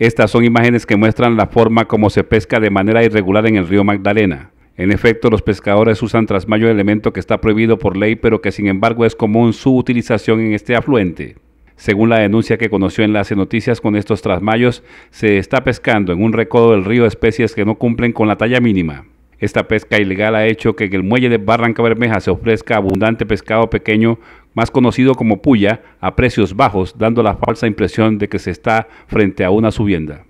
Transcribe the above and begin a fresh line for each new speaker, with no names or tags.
Estas son imágenes que muestran la forma como se pesca de manera irregular en el río Magdalena. En efecto, los pescadores usan trasmayo elemento que está prohibido por ley, pero que sin embargo es común su utilización en este afluente. Según la denuncia que conoció en las Noticias con estos trasmayos, se está pescando en un recodo del río especies que no cumplen con la talla mínima. Esta pesca ilegal ha hecho que en el muelle de Barranca Bermeja se ofrezca abundante pescado pequeño más conocido como puya, a precios bajos, dando la falsa impresión de que se está frente a una subienda.